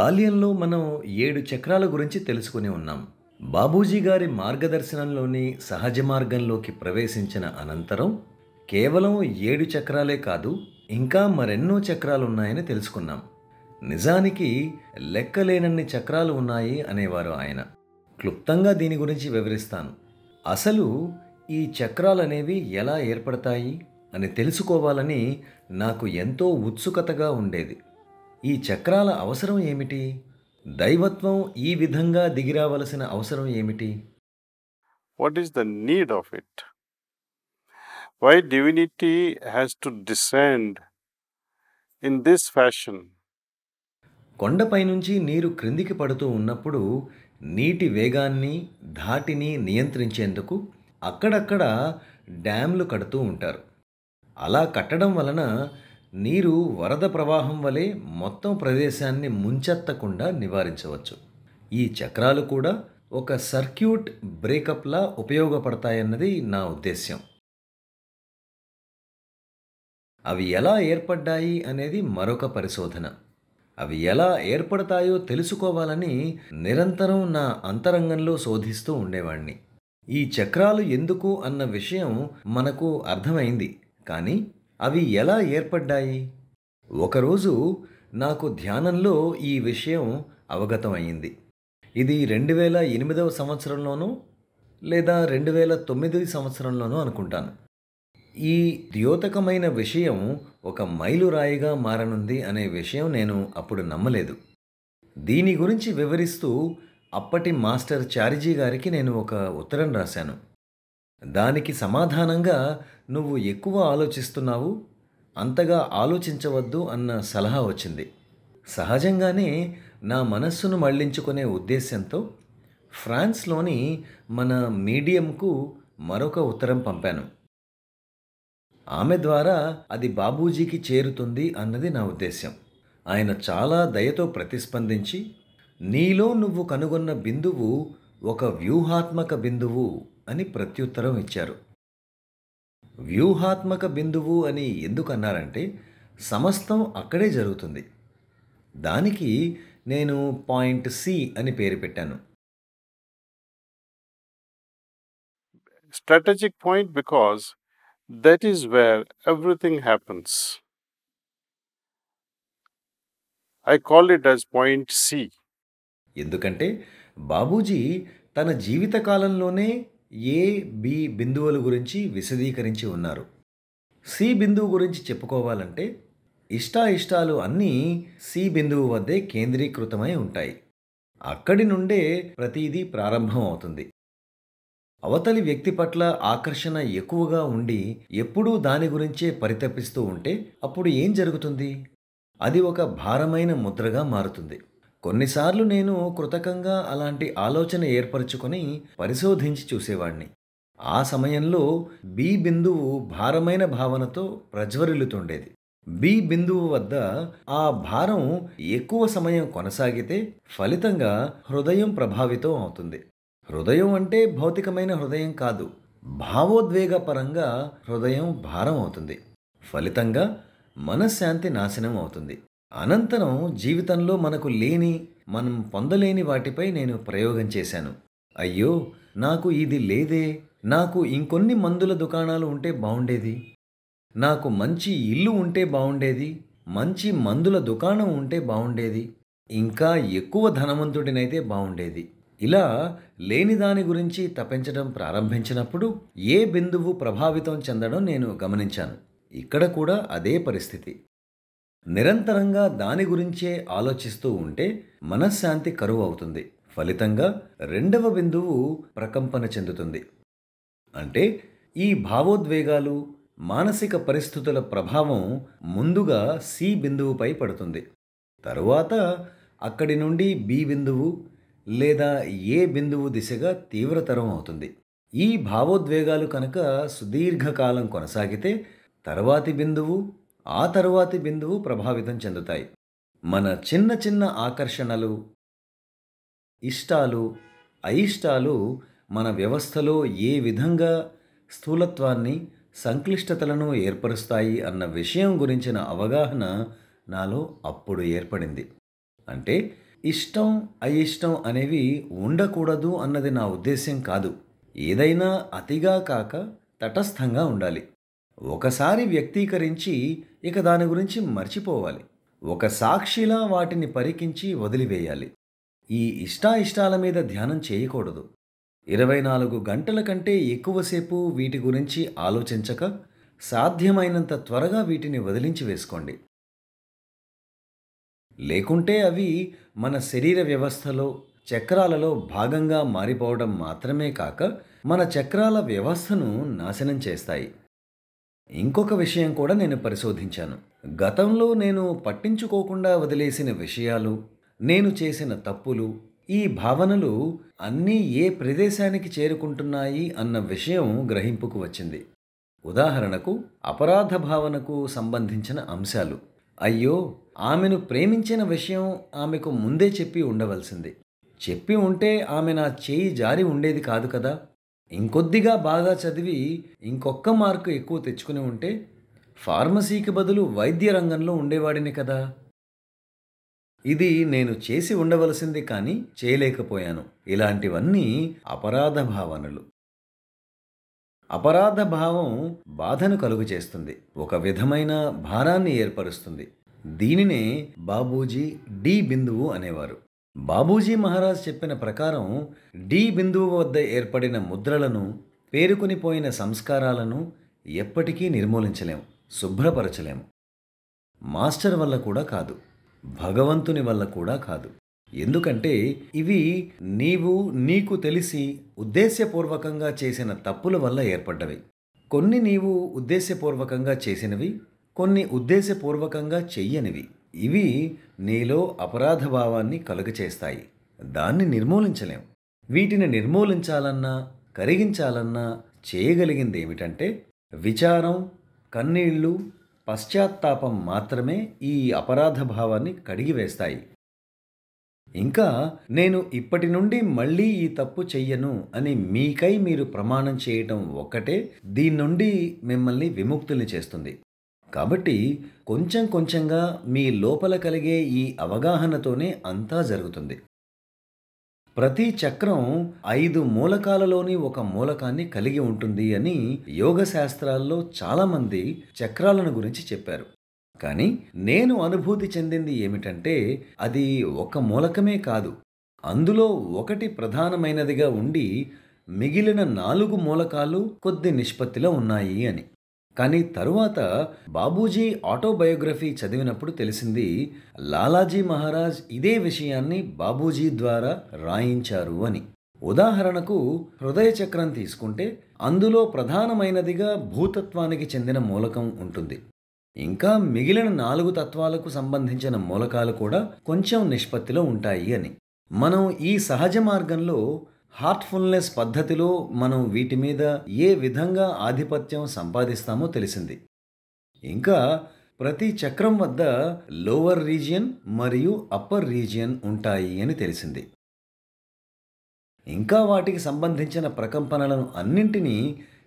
బాల్యంలో మనం ఏడు చక్రాల గురించి తెలుసుకుని ఉన్నాం బాబూజీ గారి మార్గదర్శనంలోని సహజ మార్గంలోకి ప్రవేశించిన అనంతరం కేవలం ఏడు చక్రాలే కాదు ఇంకా మరెన్నో చక్రాలు ఉన్నాయని తెలుసుకున్నాం నిజానికి లెక్కలేనన్ని చక్రాలు ఉన్నాయి అనేవారు ఆయన క్లుప్తంగా దీని గురించి వివరిస్తాను అసలు ఈ చక్రాలనేవి ఎలా ఏర్పడతాయి అని తెలుసుకోవాలని నాకు ఎంతో ఉత్సుకతగా ఉండేది ఈ చక్రాల అవసరం ఏమిటి దైవత్వం ఈ విధంగా దిగిరావలసిన అవసరం ఏమిటి what is the need of it why divinity has to descend in this fashion కొండపై నుంచి నీరు క్రిందికి పడుతూ ఉన్నప్పుడు నీటి వేగాన్ని ధాటిని నియంత్రించేందుకు అక్కడక్కడ డ్యామ్లు కడుతూ ఉంటారు అలా కట్టడం వలన నీరు వరద ప్రవాహం వలె మొత్తం ప్రదేశాన్ని ముంచెత్తకుండా నివారించవచ్చు ఈ చక్రాలు కూడా ఒక సర్క్యూట్ బ్రేకప్లా ఉపయోగపడతాయన్నది నా ఉద్దేశ్యం అవి ఎలా ఏర్పడ్డాయి అనేది మరొక పరిశోధన అవి ఎలా ఏర్పడతాయో తెలుసుకోవాలని నిరంతరం నా అంతరంగంలో శోధిస్తూ ఉండేవాణ్ణి ఈ చక్రాలు ఎందుకు అన్న విషయం మనకు అర్థమైంది కానీ అవి ఎలా ఏర్పడ్డాయి ఒకరోజు నాకు ధ్యానంలో ఈ విషయం అయింది ఇది రెండు వేల ఎనిమిదవ సంవత్సరంలోనూ లేదా రెండు వేల తొమ్మిది సంవత్సరంలోనూ అనుకుంటాను ఈ ద్యోతకమైన విషయం ఒక మైలురాయిగా మారనుంది అనే విషయం నేను అప్పుడు నమ్మలేదు దీని గురించి వివరిస్తూ అప్పటి మాస్టర్ చారిజీ గారికి నేను ఒక ఉత్తరం రాశాను దానికి సమాధానంగా నువ్వు ఎక్కువ ఆలోచిస్తున్నావు అంతగా ఆలోచించవద్దు అన్న సలహా వచ్చింది సహజంగానే నా మనస్సును మళ్లించుకునే ఉద్దేశంతో ఫ్రాన్స్లోని మన మీడియంకు మరొక ఉత్తరం పంపాను ఆమె ద్వారా అది బాబూజీకి చేరుతుంది అన్నది నా ఉద్దేశ్యం ఆయన చాలా దయతో ప్రతిస్పందించి నీలో నువ్వు కనుగొన్న బిందువు ఒక వ్యూహాత్మక బిందువు అని ప్రత్యుత్తరం ఇచ్చారు వ్యూహాత్మక బిందువు అని ఎందుకు అన్నారంటే సమస్తం అక్కడే జరుగుతుంది దానికి నేను పాయింట్ సి అని పేరు పెట్టాను strategic point because that is where everything happens I call it as point C ఎందుకంటే బాబూజీ తన జీవితకాలంలోనే ఏ బి బిందువుల గురించి విశదీకరించి ఉన్నారు సి బిందువు గురించి చెప్పుకోవాలంటే ఇష్టాయిష్టాలు అన్నీ సి బిందువు వద్దే కేంద్రీకృతమై ఉంటాయి అక్కడి నుండే ప్రతీదీ ప్రారంభం అవుతుంది అవతలి వ్యక్తి పట్ల ఆకర్షణ ఎక్కువగా ఉండి ఎప్పుడూ దాని గురించే పరితపిస్తూ ఉంటే అప్పుడు ఏం జరుగుతుంది అది ఒక భారమైన ముద్రగా మారుతుంది కొన్నిసార్లు నేను కృతకంగా అలాంటి ఆలోచన ఏర్పరచుకొని పరిశోధించి చూసేవాణ్ణి ఆ సమయంలో బి బిందువు భారమైన భావనతో ప్రజ్వరిల్లుతుండేది బి బిందువు వద్ద ఆ భారం ఎక్కువ సమయం కొనసాగితే ఫలితంగా హృదయం ప్రభావితం అవుతుంది హృదయం అంటే భౌతికమైన హృదయం కాదు భావోద్వేగ పరంగా హృదయం భారం అవుతుంది ఫలితంగా మనశ్శాంతి నాశనం అవుతుంది అనంతరం జీవితంలో మనకు లేని మనం పొందలేని వాటిపై నేను ప్రయోగం చేశాను అయ్యో నాకు ఇది లేదే నాకు ఇంకొన్ని మందుల దుకాణాలు ఉంటే బాగుండేది నాకు మంచి ఇల్లు ఉంటే బాగుండేది మంచి మందుల దుకాణం ఉంటే బాగుండేది ఇంకా ఎక్కువ ధనవంతుడినైతే బాగుండేది ఇలా లేని దాని గురించి తపించడం ప్రారంభించినప్పుడు ఏ బిందువు ప్రభావితం చెందడం నేను గమనించాను ఇక్కడ కూడా అదే పరిస్థితి నిరంతరంగా దాని గురించే ఆలోచిస్తూ ఉంటే మనశ్శాంతి కరువు అవుతుంది ఫలితంగా రెండవ బిందువు ప్రకంపన చెందుతుంది అంటే ఈ భావోద్వేగాలు మానసిక పరిస్థితుల ప్రభావం ముందుగా సి బిందువుపై పడుతుంది తరువాత అక్కడి నుండి బి బిందువు లేదా ఏ బిందువు దిశగా తీవ్రతరం అవుతుంది ఈ భావోద్వేగాలు కనుక సుదీర్ఘకాలం కొనసాగితే తర్వాతి బిందువు ఆ తరువాతి బిందువు ప్రభావితం చెందుతాయి మన చిన్న చిన్న ఆకర్షణలు ఇష్టాలు అయిష్టాలు మన వ్యవస్థలో ఏ విధంగా స్థూలత్వాన్ని సంక్లిష్టతలను ఏర్పరుస్తాయి అన్న విషయం గురించిన అవగాహన నాలో అప్పుడు ఏర్పడింది అంటే ఇష్టం అయిష్టం అనేవి ఉండకూడదు అన్నది నా ఉద్దేశ్యం కాదు ఏదైనా అతిగా కాక తటస్థంగా ఉండాలి ఒకసారి వ్యక్తీకరించి ఇక దాని గురించి మర్చిపోవాలి ఒక సాక్షిలా వాటిని పరికించి వదిలివేయాలి ఈ ఇష్టాయిష్టాల మీద ధ్యానం చేయకూడదు ఇరవై నాలుగు గంటల కంటే ఎక్కువసేపు వీటి గురించి ఆలోచించక సాధ్యమైనంత త్వరగా వీటిని వదిలించి వేసుకోండి లేకుంటే అవి మన శరీర వ్యవస్థలో చక్రాలలో భాగంగా మారిపోవడం మాత్రమే కాక మన చక్రాల వ్యవస్థను నాశనం చేస్తాయి ఇంకొక విషయం కూడా నేను పరిశోధించాను గతంలో నేను పట్టించుకోకుండా వదిలేసిన విషయాలు నేను చేసిన తప్పులు ఈ భావనలు అన్నీ ఏ ప్రదేశానికి చేరుకుంటున్నాయి అన్న విషయం గ్రహింపుకు వచ్చింది ఉదాహరణకు అపరాధ భావనకు సంబంధించిన అంశాలు అయ్యో ఆమెను ప్రేమించిన విషయం ఆమెకు ముందే చెప్పి ఉండవలసింది చెప్పి ఉంటే ఆమె నా చేయి జారి ఉండేది కాదు కదా ఇంకొద్దిగా బాగా చదివి ఇంకొక్క మార్కు ఎక్కువ తెచ్చుకుని ఉంటే ఫార్మసీకి బదులు వైద్య రంగంలో ఉండేవాడిని కదా ఇది నేను చేసి ఉండవలసింది కానీ చేయలేకపోయాను ఇలాంటివన్నీ అపరాధ భావనలు అపరాధ భావం బాధను కలుగు చేస్తుంది ఒక విధమైన భారాన్ని ఏర్పరుస్తుంది దీనినే బాబూజీ డి బిందువు అనేవారు బాబూజీ మహారాజ్ చెప్పిన ప్రకారం డి బిందువు వద్ద ఏర్పడిన ముద్రలను పేరుకొనిపోయిన సంస్కారాలను ఎప్పటికీ నిర్మూలించలేము శుభ్రపరచలేము మాస్టర్ వల్ల కూడా కాదు భగవంతుని వల్ల కూడా కాదు ఎందుకంటే ఇవి నీవు నీకు తెలిసి ఉద్దేశ్యపూర్వకంగా చేసిన తప్పుల వల్ల ఏర్పడ్డవి కొన్ని నీవు ఉద్దేశ్యపూర్వకంగా చేసినవి కొన్ని ఉద్దేశపూర్వకంగా చెయ్యనివి ఇవి నీలో అపరాధ భావాన్ని కలుగచేస్తాయి దాన్ని నిర్మూలించలేం వీటిని నిర్మూలించాలన్నా కరిగించాలన్నా చేయగలిగింది ఏమిటంటే విచారం కన్నీళ్లు పశ్చాత్తాపం మాత్రమే ఈ అపరాధ భావాన్ని కడిగివేస్తాయి ఇంకా నేను ఇప్పటి నుండి మళ్ళీ ఈ తప్పు చెయ్యను అని మీకై మీరు ప్రమాణం చేయటం ఒక్కటే దీని నుండి మిమ్మల్ని విముక్తుల్ని చేస్తుంది కాబట్టి కొంచెం కొంచెంగా మీ లోపల కలిగే ఈ అవగాహనతోనే అంతా జరుగుతుంది ప్రతి చక్రం ఐదు మూలకాలలోని ఒక మూలకాన్ని కలిగి ఉంటుంది అని యోగ శాస్త్రాల్లో చాలామంది చక్రాలను గురించి చెప్పారు కానీ నేను అనుభూతి చెందింది ఏమిటంటే అది ఒక మూలకమే కాదు అందులో ఒకటి ప్రధానమైనదిగా ఉండి మిగిలిన నాలుగు మూలకాలు కొద్ది నిష్పత్తిలో ఉన్నాయి అని కానీ తరువాత బాబూజీ ఆటోబయోగ్రఫీ చదివినప్పుడు తెలిసింది లాలాజీ మహారాజ్ ఇదే విషయాన్ని బాబూజీ ద్వారా రాయించారు అని ఉదాహరణకు హృదయ చక్రం తీసుకుంటే అందులో ప్రధానమైనదిగా భూతత్వానికి చెందిన మూలకం ఉంటుంది ఇంకా మిగిలిన నాలుగు తత్వాలకు సంబంధించిన మూలకాలు కూడా కొంచెం నిష్పత్తిలో ఉంటాయి అని మనం ఈ సహజ మార్గంలో హార్ట్ఫుల్నెస్ పద్ధతిలో మనం వీటి మీద ఏ విధంగా ఆధిపత్యం సంపాదిస్తామో తెలిసింది ఇంకా ప్రతి చక్రం వద్ద లోవర్ రీజియన్ మరియు అప్పర్ రీజియన్ ఉంటాయి అని తెలిసింది ఇంకా వాటికి సంబంధించిన ప్రకంపనలను అన్నింటినీ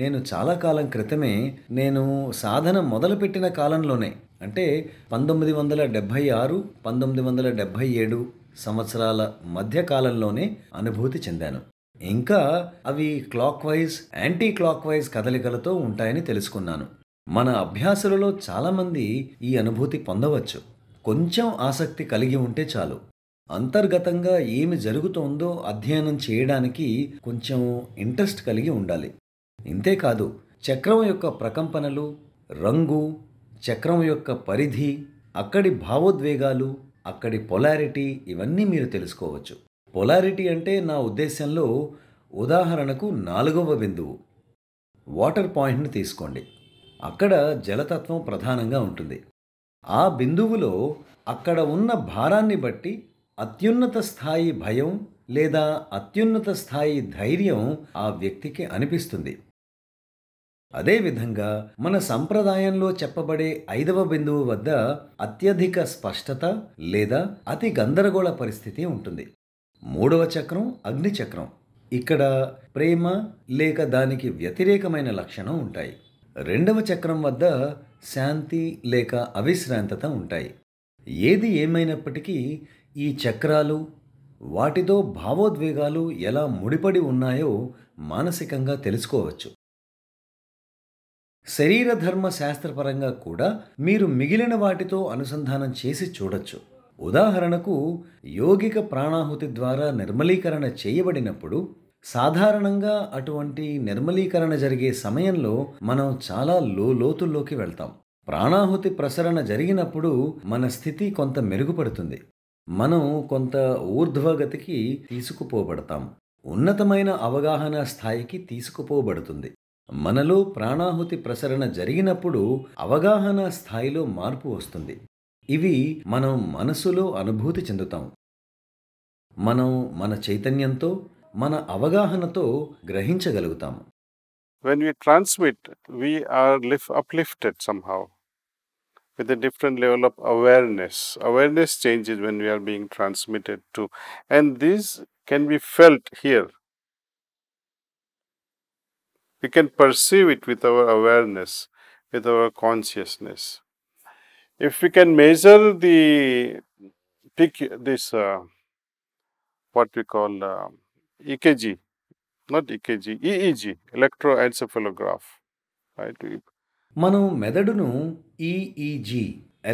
నేను చాలా కాలం క్రితమే నేను సాధన మొదలుపెట్టిన కాలంలోనే అంటే పంతొమ్మిది వందల డెబ్భై ఆరు పంతొమ్మిది వందల డెబ్భై ఏడు సంవత్సరాల మధ్యకాలంలోనే అనుభూతి చెందాను ఇంకా అవి clockwise anticlockwise కదలికలతో ఉంటాయని తెలుసుకున్నాను మన అభ్యాసులలో చాలామంది ఈ అనుభూతి పొందవచ్చు కొంచెం ఆసక్తి కలిగి ఉంటే చాలు అంతర్గతంగా ఏమి జరుగుతోందో అధ్యయనం చేయడానికి కొంచెం ఇంట్రెస్ట్ కలిగి ఉండాలి ఇంతేకాదు చక్రం యొక్క ప్రకంపనలు రంగు చక్రం యొక్క పరిధి అక్కడి భావోద్వేగాలు అక్కడి పొలారిటీ ఇవన్నీ మీరు తెలుసుకోవచ్చు పొలారిటీ అంటే నా ఉద్దేశంలో ఉదాహరణకు నాలుగవ బిందువు వాటర్ పాయింట్ని తీసుకోండి అక్కడ జలతత్వం ప్రధానంగా ఉంటుంది ఆ బిందువులో అక్కడ ఉన్న భారాన్ని బట్టి అత్యున్నత స్థాయి భయం లేదా అత్యున్నత స్థాయి ధైర్యం ఆ వ్యక్తికి అనిపిస్తుంది అదేవిధంగా మన సంప్రదాయంలో చెప్పబడే ఐదవ బిందువు వద్ద అత్యధిక స్పష్టత లేదా అతి గందరగోళ పరిస్థితి ఉంటుంది మూడవ చక్రం అగ్ని చక్రం ఇక్కడ ప్రేమ లేక దానికి వ్యతిరేకమైన లక్షణం ఉంటాయి రెండవ చక్రం వద్ద శాంతి లేక అవిశ్రాంతత ఉంటాయి ఏది ఏమైనప్పటికీ ఈ చక్రాలు వాటితో భావోద్వేగాలు ఎలా ముడిపడి ఉన్నాయో మానసికంగా తెలుసుకోవచ్చు శరీరధర్మ శాస్త్రపరంగా కూడా మీరు మిగిలిన వాటితో అనుసంధానం చేసి చూడొచ్చు ఉదాహరణకు యోగిక ప్రాణాహుతి ద్వారా నిర్మలీకరణ చేయబడినప్పుడు సాధారణంగా అటువంటి నిర్మలీకరణ జరిగే సమయంలో మనం చాలా లోతుల్లోకి వెళ్తాం ప్రాణాహుతి ప్రసరణ జరిగినప్పుడు మన స్థితి కొంత మెరుగుపడుతుంది మనం కొంత ఊర్ధ్వగతికి తీసుకుపోబడతాం ఉన్నతమైన అవగాహన స్థాయికి తీసుకుపోబడుతుంది మనలో ప్రాణాహుతి ప్రసరణ జరిగినప్పుడు అవగాహన స్థాయిలో మార్పు వస్తుంది ఇవి మనం మనసులో అనుభూతి చెందుతాం మనం మన చైతన్యంతో మన అవగాహనతో గ్రహించగలుగుతాము when you transmit or lift uplifted somehow with a different level of awareness awareness changes when we are being transmitted to and this can be felt here We can perceive it with our awareness, with our consciousness. If we can measure the pick this uh, what we call uh, EKG, not EKG, EEG, electroencephalograph, right? మనం మెదడును EEG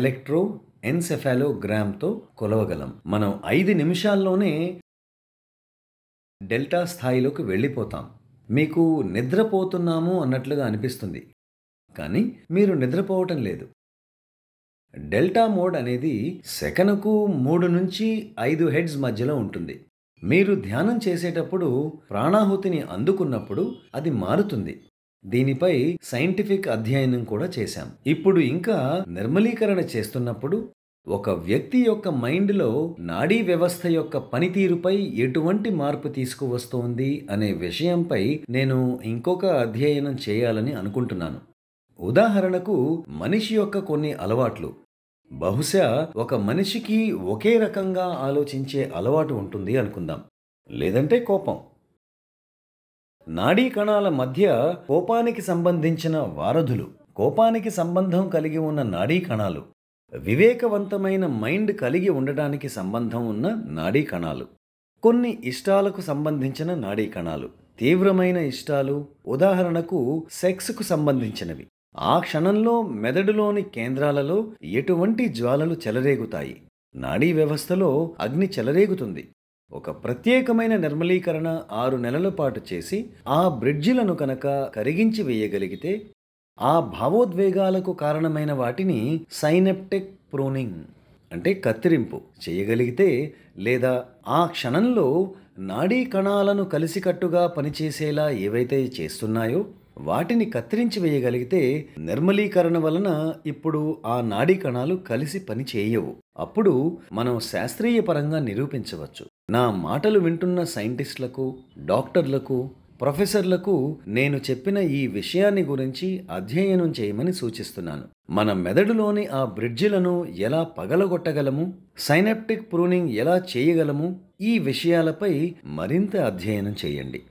electro ఎన్సెఫాలోగ్రామ్తో కొలవగలం మనం ఐదు నిమిషాల్లోనే delta స్థాయిలోకి వెళ్ళిపోతాం మీకు నిద్రపోతున్నాము అన్నట్లుగా అనిపిస్తుంది కానీ మీరు నిద్రపోవటం లేదు డెల్టా మోడ్ అనేది సెకనుకు మూడు నుంచి ఐదు హెడ్స్ మధ్యలో ఉంటుంది మీరు ధ్యానం చేసేటప్పుడు ప్రాణాహుతిని అందుకున్నప్పుడు అది మారుతుంది దీనిపై సైంటిఫిక్ అధ్యయనం కూడా చేశాం ఇప్పుడు ఇంకా నిర్మలీకరణ చేస్తున్నప్పుడు ఒక వ్యక్తి యొక్క మైండ్లో నాడీ వ్యవస్థ యొక్క పనితీరుపై ఎటువంటి మార్పు తీసుకువస్తోంది అనే విషయంపై నేను ఇంకొక అధ్యయనం చేయాలని అనుకుంటున్నాను ఉదాహరణకు మనిషి యొక్క కొన్ని అలవాట్లు బహుశా ఒక మనిషికి ఒకే రకంగా ఆలోచించే అలవాటు ఉంటుంది అనుకుందాం లేదంటే కోపం నాడీ కణాల మధ్య కోపానికి సంబంధించిన వారధులు కోపానికి సంబంధం కలిగి ఉన్న నాడీ కణాలు వివేకవంతమైన మైండ్ కలిగి ఉండడానికి సంబంధం ఉన్న నాడీ కణాలు కొన్ని ఇష్టాలకు సంబంధించిన నాడీ కణాలు తీవ్రమైన ఇష్టాలు ఉదాహరణకు సెక్స్కు సంబంధించినవి ఆ క్షణంలో మెదడులోని కేంద్రాలలో ఎటువంటి జ్వాలలు చెలరేగుతాయి నాడీ వ్యవస్థలో అగ్ని చెలరేగుతుంది ఒక ప్రత్యేకమైన నిర్మలీకరణ ఆరు నెలల పాటు చేసి ఆ బ్రిడ్జిలను కనుక కరిగించి వేయగలిగితే ఆ భావోద్వేగాలకు కారణమైన వాటిని సైనెప్టిక్ ప్రోనింగ్ అంటే కత్తిరింపు చేయగలిగితే లేదా ఆ క్షణంలో నాడీ కణాలను కలిసికట్టుగా పనిచేసేలా ఏవైతే చేస్తున్నాయో వాటిని కత్తిరించి వేయగలిగితే నిర్మలీకరణ వలన ఇప్పుడు ఆ నాడీ కణాలు కలిసి పని చేయవు అప్పుడు మనం శాస్త్రీయ పరంగా నిరూపించవచ్చు నా మాటలు వింటున్న సైంటిస్టులకు డాక్టర్లకు ప్రొఫెసర్లకు నేను చెప్పిన ఈ విషయాన్ని గురించి అధ్యయనం చేయమని సూచిస్తున్నాను మన మెదడులోని ఆ బ్రిడ్జిలను ఎలా పగలగొట్టగలము సైనప్టిక్ ప్రూనింగ్ ఎలా చేయగలము ఈ విషయాలపై మరింత అధ్యయనం చేయండి